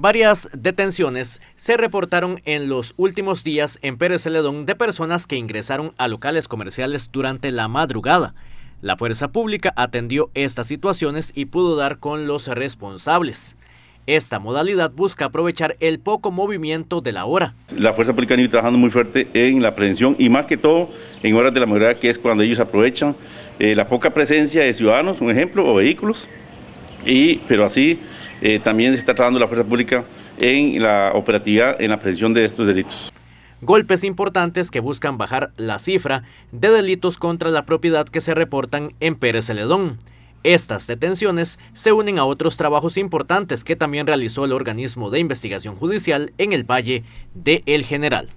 Varias detenciones se reportaron en los últimos días en Pérez Celedón de personas que ingresaron a locales comerciales durante la madrugada. La fuerza pública atendió estas situaciones y pudo dar con los responsables. Esta modalidad busca aprovechar el poco movimiento de la hora. La Fuerza Pública ha ido trabajando muy fuerte en la prevención y más que todo en horas de la madrugada, que es cuando ellos aprovechan eh, la poca presencia de ciudadanos, un ejemplo, o vehículos, y, pero así eh, también se está trabajando la fuerza pública en la operatividad, en la prevención de estos delitos. Golpes importantes que buscan bajar la cifra de delitos contra la propiedad que se reportan en Pérez Celedón. Estas detenciones se unen a otros trabajos importantes que también realizó el organismo de investigación judicial en el Valle de El General.